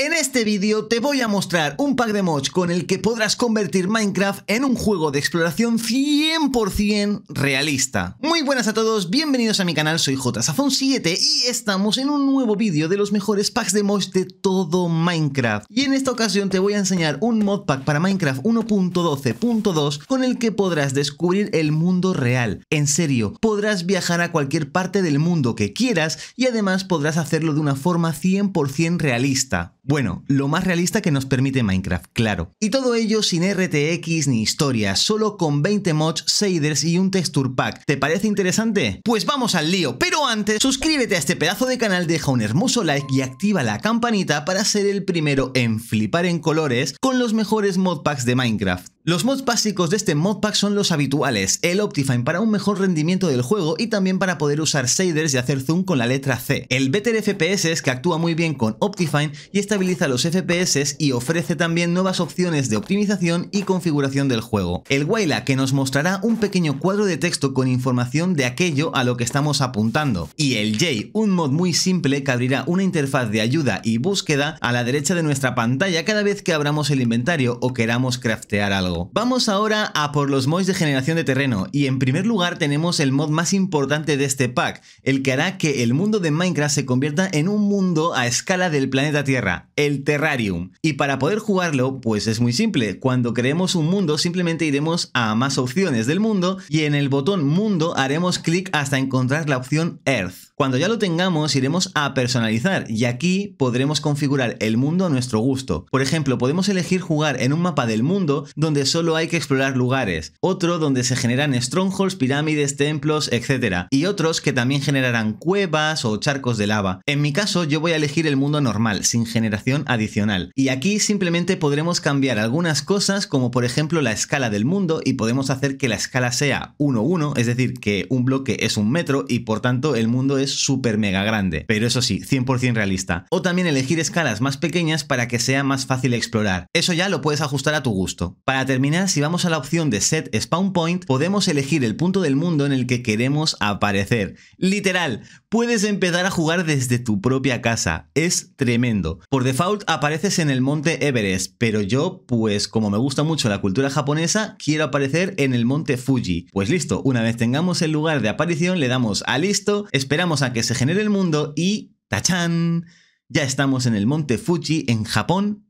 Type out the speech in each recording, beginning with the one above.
En este vídeo te voy a mostrar un pack de mods con el que podrás convertir Minecraft en un juego de exploración 100% realista. Muy buenas a todos, bienvenidos a mi canal, soy JSafon7 y estamos en un nuevo vídeo de los mejores packs de mods de todo Minecraft. Y en esta ocasión te voy a enseñar un modpack para Minecraft 1.12.2 con el que podrás descubrir el mundo real. En serio, podrás viajar a cualquier parte del mundo que quieras y además podrás hacerlo de una forma 100% realista. Bueno, lo más realista que nos permite Minecraft, claro. Y todo ello sin RTX ni historia, solo con 20 mods, shaders y un texture pack. ¿Te parece interesante? Pues vamos al lío, pero antes, suscríbete a este pedazo de canal, deja un hermoso like y activa la campanita para ser el primero en flipar en colores con los mejores modpacks de Minecraft. Los mods básicos de este modpack son los habituales, el Optifine para un mejor rendimiento del juego y también para poder usar shaders y hacer zoom con la letra C, el Better FPS que actúa muy bien con Optifine y estabiliza los FPS y ofrece también nuevas opciones de optimización y configuración del juego, el Waila que nos mostrará un pequeño cuadro de texto con información de aquello a lo que estamos apuntando, y el J, un mod muy simple que abrirá una interfaz de ayuda y búsqueda a la derecha de nuestra pantalla cada vez que abramos el inventario o queramos craftear algo. Vamos ahora a por los mods de generación de terreno y en primer lugar tenemos el mod más importante de este pack, el que hará que el mundo de Minecraft se convierta en un mundo a escala del planeta Tierra, el Terrarium. Y para poder jugarlo, pues es muy simple, cuando creemos un mundo simplemente iremos a más opciones del mundo y en el botón mundo haremos clic hasta encontrar la opción Earth. Cuando ya lo tengamos, iremos a personalizar y aquí podremos configurar el mundo a nuestro gusto. Por ejemplo, podemos elegir jugar en un mapa del mundo donde solo hay que explorar lugares, otro donde se generan strongholds, pirámides, templos, etc. Y otros que también generarán cuevas o charcos de lava. En mi caso, yo voy a elegir el mundo normal, sin generación adicional. Y aquí simplemente podremos cambiar algunas cosas, como por ejemplo la escala del mundo, y podemos hacer que la escala sea 1-1, es decir, que un bloque es un metro y por tanto el mundo es super súper mega grande, pero eso sí, 100% realista. O también elegir escalas más pequeñas para que sea más fácil explorar. Eso ya lo puedes ajustar a tu gusto. Para terminar, si vamos a la opción de Set Spawn Point, podemos elegir el punto del mundo en el que queremos aparecer. Literal, puedes empezar a jugar desde tu propia casa. Es tremendo. Por default apareces en el monte Everest, pero yo, pues como me gusta mucho la cultura japonesa, quiero aparecer en el monte Fuji. Pues listo, una vez tengamos el lugar de aparición, le damos a listo, esperamos a que se genere el mundo y ¡tachán! Ya estamos en el monte Fuji, en Japón,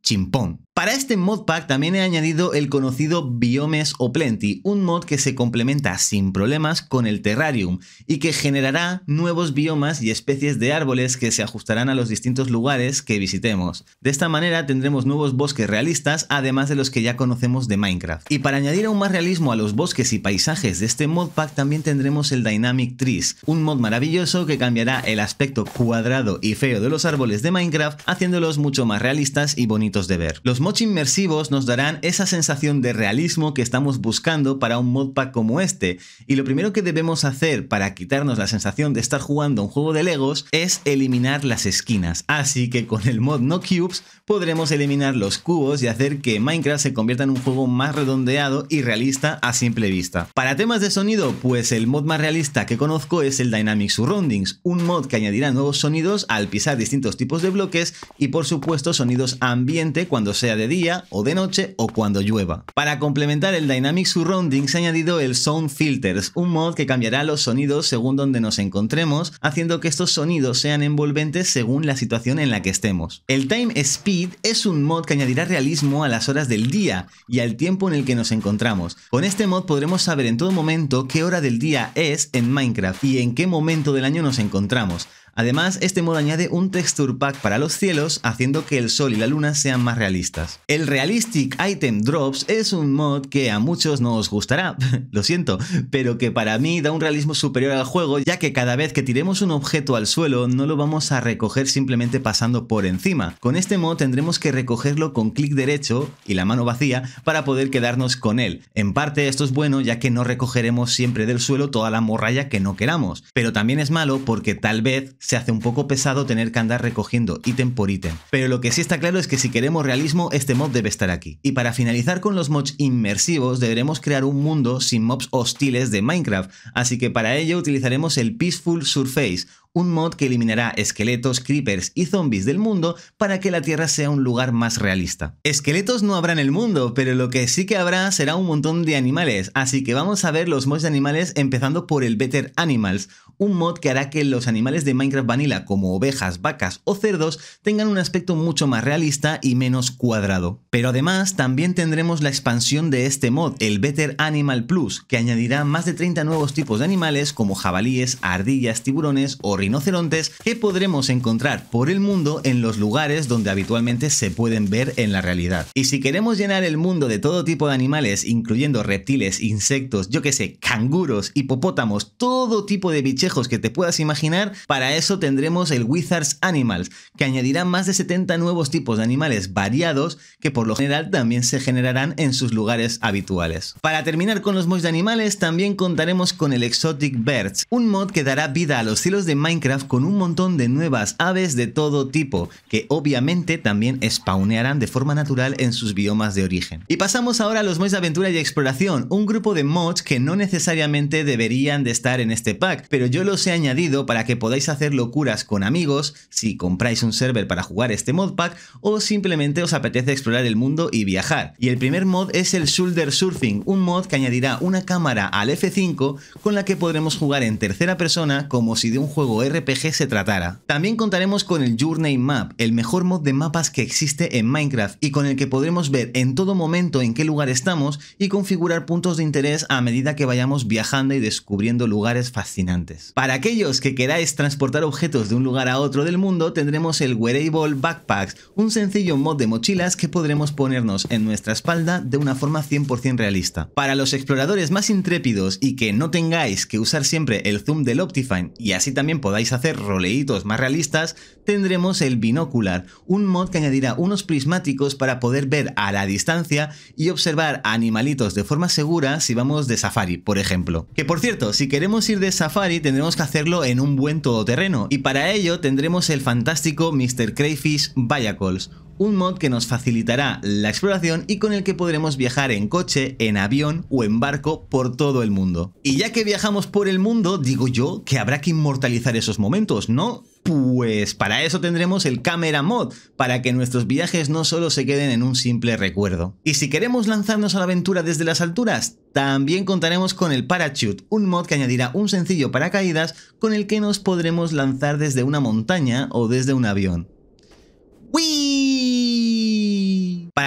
para este modpack también he añadido el conocido Biomes o Plenty, un mod que se complementa sin problemas con el Terrarium y que generará nuevos biomas y especies de árboles que se ajustarán a los distintos lugares que visitemos. De esta manera tendremos nuevos bosques realistas además de los que ya conocemos de Minecraft. Y para añadir aún más realismo a los bosques y paisajes de este modpack también tendremos el Dynamic Trees, un mod maravilloso que cambiará el aspecto cuadrado y feo de los árboles de Minecraft haciéndolos mucho más realistas y bonitos de ver. Los mods inmersivos nos darán esa sensación de realismo que estamos buscando para un modpack como este, y lo primero que debemos hacer para quitarnos la sensación de estar jugando a un juego de Legos es eliminar las esquinas, así que con el mod No Cubes podremos eliminar los cubos y hacer que Minecraft se convierta en un juego más redondeado y realista a simple vista. Para temas de sonido, pues el mod más realista que conozco es el Dynamic Surroundings, un mod que añadirá nuevos sonidos al pisar distintos tipos de bloques y por supuesto sonidos ambientes cuando sea de día o de noche o cuando llueva. Para complementar el Dynamic Surrounding se ha añadido el Sound Filters, un mod que cambiará los sonidos según donde nos encontremos, haciendo que estos sonidos sean envolventes según la situación en la que estemos. El Time Speed es un mod que añadirá realismo a las horas del día y al tiempo en el que nos encontramos. Con este mod podremos saber en todo momento qué hora del día es en Minecraft y en qué momento del año nos encontramos Además, este mod añade un texture pack para los cielos, haciendo que el sol y la luna sean más realistas. El Realistic Item Drops es un mod que a muchos no os gustará, lo siento, pero que para mí da un realismo superior al juego, ya que cada vez que tiremos un objeto al suelo no lo vamos a recoger simplemente pasando por encima. Con este mod tendremos que recogerlo con clic derecho y la mano vacía para poder quedarnos con él. En parte esto es bueno ya que no recogeremos siempre del suelo toda la morralla que no queramos, pero también es malo porque tal vez se hace un poco pesado tener que andar recogiendo ítem por ítem. Pero lo que sí está claro es que si queremos realismo, este mod debe estar aquí. Y para finalizar con los mods inmersivos, deberemos crear un mundo sin mobs hostiles de Minecraft, así que para ello utilizaremos el Peaceful Surface, un mod que eliminará esqueletos, creepers y zombies del mundo para que la Tierra sea un lugar más realista. Esqueletos no habrá en el mundo, pero lo que sí que habrá será un montón de animales, así que vamos a ver los mods de animales empezando por el Better Animals, un mod que hará que los animales de Minecraft Vanilla como ovejas, vacas o cerdos tengan un aspecto mucho más realista y menos cuadrado. Pero además también tendremos la expansión de este mod, el Better Animal Plus, que añadirá más de 30 nuevos tipos de animales como jabalíes, ardillas, tiburones o rinocerontes que podremos encontrar por el mundo en los lugares donde habitualmente se pueden ver en la realidad. Y si queremos llenar el mundo de todo tipo de animales, incluyendo reptiles, insectos, yo que sé, canguros, hipopótamos, todo tipo de bichos que te puedas imaginar, para eso tendremos el Wizards Animals, que añadirá más de 70 nuevos tipos de animales variados que por lo general también se generarán en sus lugares habituales. Para terminar con los mods de animales, también contaremos con el Exotic Birds, un mod que dará vida a los cielos de Minecraft con un montón de nuevas aves de todo tipo, que obviamente también spawnearán de forma natural en sus biomas de origen. Y pasamos ahora a los mods de aventura y exploración, un grupo de mods que no necesariamente deberían de estar en este pack, pero yo yo los he añadido para que podáis hacer locuras con amigos si compráis un server para jugar este modpack o simplemente os apetece explorar el mundo y viajar. Y el primer mod es el Shoulder Surfing, un mod que añadirá una cámara al F5 con la que podremos jugar en tercera persona como si de un juego RPG se tratara. También contaremos con el Journey Map, el mejor mod de mapas que existe en Minecraft y con el que podremos ver en todo momento en qué lugar estamos y configurar puntos de interés a medida que vayamos viajando y descubriendo lugares fascinantes. Para aquellos que queráis transportar objetos de un lugar a otro del mundo, tendremos el Wearable Backpacks, un sencillo mod de mochilas que podremos ponernos en nuestra espalda de una forma 100% realista. Para los exploradores más intrépidos y que no tengáis que usar siempre el zoom del Optifine y así también podáis hacer roleitos más realistas, tendremos el Binocular, un mod que añadirá unos prismáticos para poder ver a la distancia y observar animalitos de forma segura si vamos de safari, por ejemplo. Que por cierto, si queremos ir de safari tendremos tenemos que hacerlo en un buen todoterreno, y para ello tendremos el fantástico Mr. Crayfish Viacles un mod que nos facilitará la exploración y con el que podremos viajar en coche, en avión o en barco por todo el mundo. Y ya que viajamos por el mundo, digo yo que habrá que inmortalizar esos momentos, ¿no? Pues para eso tendremos el Camera Mod, para que nuestros viajes no solo se queden en un simple recuerdo. Y si queremos lanzarnos a la aventura desde las alturas, también contaremos con el Parachute, un mod que añadirá un sencillo paracaídas con el que nos podremos lanzar desde una montaña o desde un avión.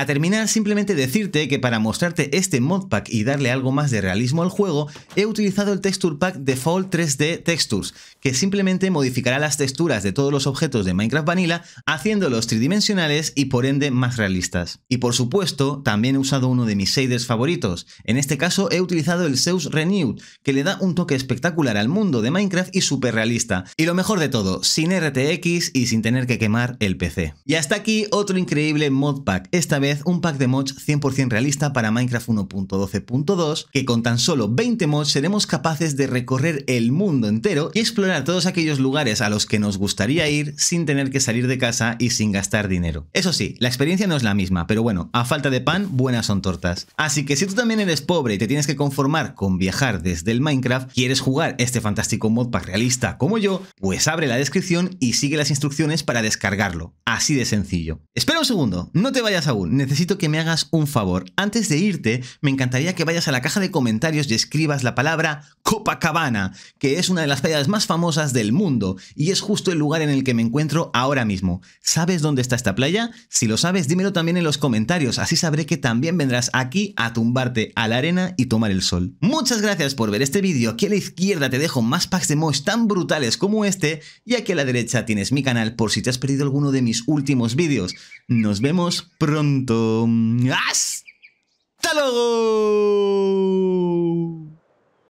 A terminar, simplemente decirte que para mostrarte este modpack y darle algo más de realismo al juego, he utilizado el texture pack Default 3D Textures, que simplemente modificará las texturas de todos los objetos de Minecraft Vanilla, haciéndolos tridimensionales y por ende más realistas. Y por supuesto, también he usado uno de mis shaders favoritos. En este caso he utilizado el Zeus Renewed, que le da un toque espectacular al mundo de Minecraft y súper realista. Y lo mejor de todo, sin RTX y sin tener que quemar el PC. Y hasta aquí otro increíble modpack, esta vez un pack de mods 100% realista para Minecraft 1.12.2 que con tan solo 20 mods seremos capaces de recorrer el mundo entero y explorar todos aquellos lugares a los que nos gustaría ir sin tener que salir de casa y sin gastar dinero. Eso sí, la experiencia no es la misma, pero bueno, a falta de pan, buenas son tortas. Así que si tú también eres pobre y te tienes que conformar con viajar desde el Minecraft, quieres jugar este fantástico modpack realista como yo, pues abre la descripción y sigue las instrucciones para descargarlo. Así de sencillo. Espera un segundo, no te vayas aún necesito que me hagas un favor. Antes de irte, me encantaría que vayas a la caja de comentarios y escribas la palabra Copacabana, que es una de las playas más famosas del mundo y es justo el lugar en el que me encuentro ahora mismo. ¿Sabes dónde está esta playa? Si lo sabes, dímelo también en los comentarios, así sabré que también vendrás aquí a tumbarte a la arena y tomar el sol. Muchas gracias por ver este vídeo. Aquí a la izquierda te dejo más packs de mods tan brutales como este y aquí a la derecha tienes mi canal por si te has perdido alguno de mis últimos vídeos. Nos vemos pronto pronto. ¡Hasta